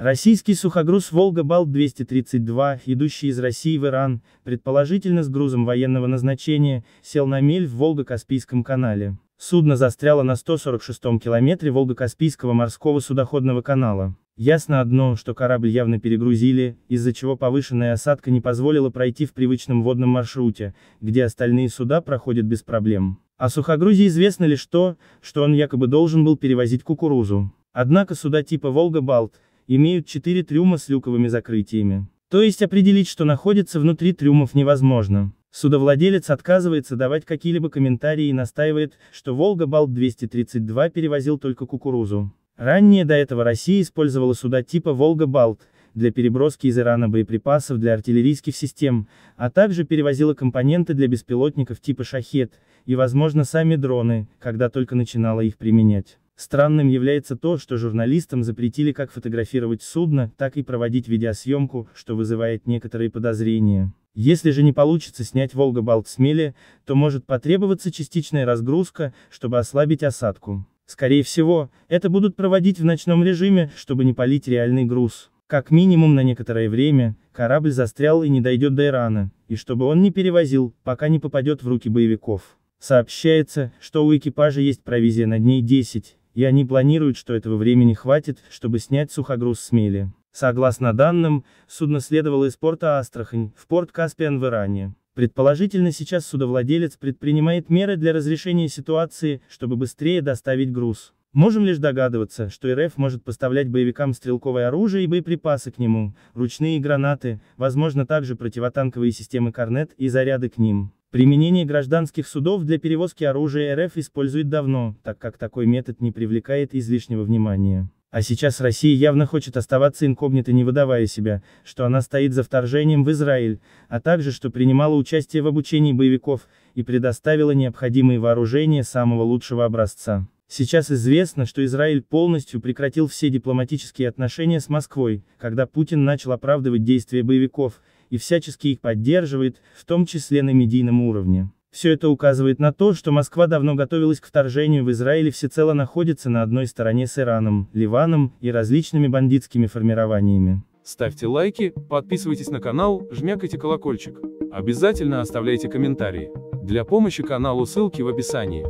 Российский сухогруз «Волга-Балт-232», идущий из России в Иран, предположительно с грузом военного назначения, сел на мель в Волго-Каспийском канале. Судно застряло на 146-м километре Волго-Каспийского морского судоходного канала. Ясно одно, что корабль явно перегрузили, из-за чего повышенная осадка не позволила пройти в привычном водном маршруте, где остальные суда проходят без проблем. О сухогрузе известно лишь то, что он якобы должен был перевозить кукурузу. Однако суда типа «Волга-Балт» имеют 4 трюма с люковыми закрытиями. То есть определить, что находится внутри трюмов невозможно. Судовладелец отказывается давать какие-либо комментарии и настаивает, что «Волга-Балт-232» перевозил только кукурузу. Ранее до этого Россия использовала суда типа «Волга-Балт» для переброски из Ирана боеприпасов для артиллерийских систем, а также перевозила компоненты для беспилотников типа «Шахет» и, возможно, сами дроны, когда только начинала их применять. Странным является то, что журналистам запретили как фотографировать судно, так и проводить видеосъемку, что вызывает некоторые подозрения. Если же не получится снять Волга-Балт с мели, то может потребоваться частичная разгрузка, чтобы ослабить осадку. Скорее всего, это будут проводить в ночном режиме, чтобы не палить реальный груз. Как минимум на некоторое время, корабль застрял и не дойдет до Ирана, и чтобы он не перевозил, пока не попадет в руки боевиков. Сообщается, что у экипажа есть провизия на дней 10, и они планируют, что этого времени хватит, чтобы снять сухогруз с мели. Согласно данным, судно следовало из порта Астрахань, в порт Каспиан в Иране. Предположительно сейчас судовладелец предпринимает меры для разрешения ситуации, чтобы быстрее доставить груз. Можем лишь догадываться, что РФ может поставлять боевикам стрелковое оружие и боеприпасы к нему, ручные гранаты, возможно также противотанковые системы «Корнет» и заряды к ним. Применение гражданских судов для перевозки оружия РФ использует давно, так как такой метод не привлекает излишнего внимания. А сейчас Россия явно хочет оставаться инкогнито не выдавая себя, что она стоит за вторжением в Израиль, а также что принимала участие в обучении боевиков, и предоставила необходимые вооружения самого лучшего образца. Сейчас известно, что Израиль полностью прекратил все дипломатические отношения с Москвой, когда Путин начал оправдывать действия боевиков, и всячески их поддерживает, в том числе на медийном уровне. Все это указывает на то, что Москва давно готовилась к вторжению в Израиль и всецело находится на одной стороне с Ираном, Ливаном и различными бандитскими формированиями. Ставьте лайки, подписывайтесь на канал, жмякайте колокольчик. Обязательно оставляйте комментарии. Для помощи каналу ссылки в описании.